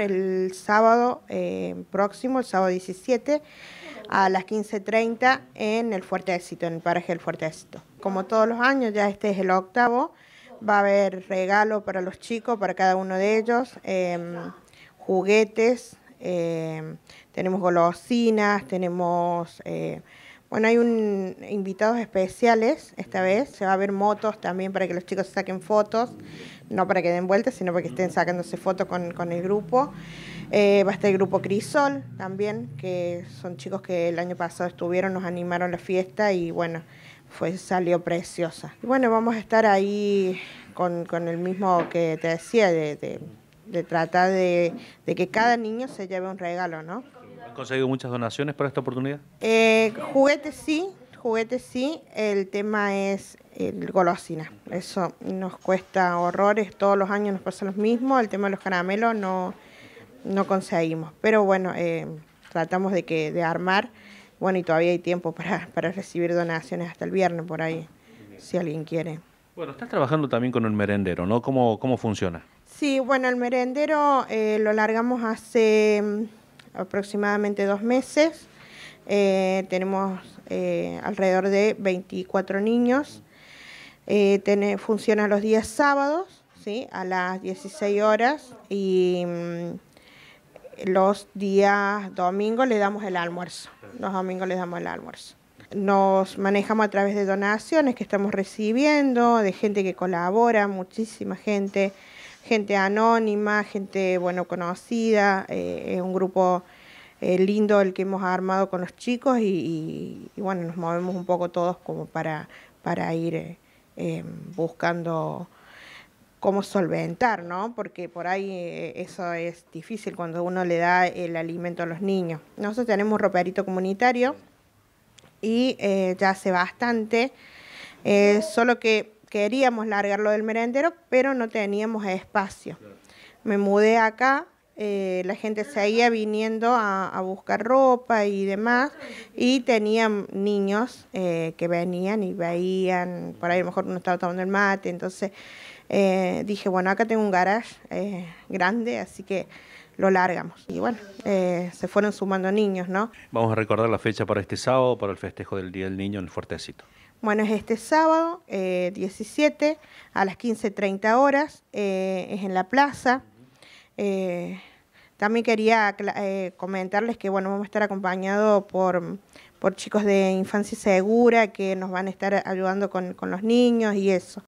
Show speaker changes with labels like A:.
A: el sábado eh, próximo, el sábado 17, a las 15.30 en el Fuerte Éxito, en el paraje del Fuerte Éxito. Como todos los años, ya este es el octavo, va a haber regalo para los chicos, para cada uno de ellos, em, juguetes, em, tenemos golosinas, tenemos... Eh, bueno, hay un invitados especiales esta vez, se va a ver motos también para que los chicos saquen fotos no para que den vueltas, sino para que estén sacándose fotos con, con, el grupo. Eh, va a estar el grupo Crisol también, que son chicos que el año pasado estuvieron, nos animaron la fiesta y bueno, fue, salió preciosa. Y bueno, vamos a estar ahí con, el mismo que te decía, de, tratar de, que cada niño se lleve un regalo, ¿no? ¿Han conseguido muchas donaciones para esta oportunidad? Eh, juguetes sí, juguetes sí, el tema es el golosina. Eso nos cuesta horrores, todos los años nos pasa lo mismo, el tema de los caramelos no, conseguimos. Pero bueno, eh, tratamos de, que, de armar, bueno, y todavía hay tiempo para, recibir donaciones hasta el viernes por ahí, si alguien quiere. Bueno, estás trabajando también con el merendero, ¿no? ¿Cómo, cómo funciona? Sí, bueno, el merendero eh, lo largamos hace mm, aproximadamente dos meses eh, tenemos eh, alrededor de 24 niños. Eh, funciona los días sábados, ¿sí? A las 16 horas y mm, los días domingos le damos el almuerzo. Los domingos les damos el almuerzo. Nos manejamos a través de donaciones que estamos recibiendo, de gente que colabora, muchísima gente, gente anónima, gente bueno conocida, es un grupo eh, lindo el que hemos armado con los chicos y, bueno, nos movemos un poco todos como para, para ir eh, em, buscando cómo solventar, ¿no? Porque por ahí eh, eso es difícil cuando uno le da el alimento a los niños. Nosotros tenemos un roperito comunitario y ya hace bastante, solo que queríamos largarlo del merendero, pero no teníamos espacio. Me mudé acá eh, la gente se iba viniendo a, buscar ropa y demás, y tenían niños eh, que venían y veían, por ahí a lo mejor uno estaba tomando el mate, entonces eh, dije, bueno, acá tengo un garage grande, así que lo largamos. Y bueno, se fueron sumando niños, ¿no? Vamos a recordar la fecha para este sábado, para el festejo del Día del Niño en el Fuertecito. Bueno, es este sábado, 17, a las 15.30 horas, es en la plaza. Eh, también quería eh, comentarles que bueno, vamos a estar acompañados por, chicos de Infancia Segura que nos van a estar ayudando con los niños y eso.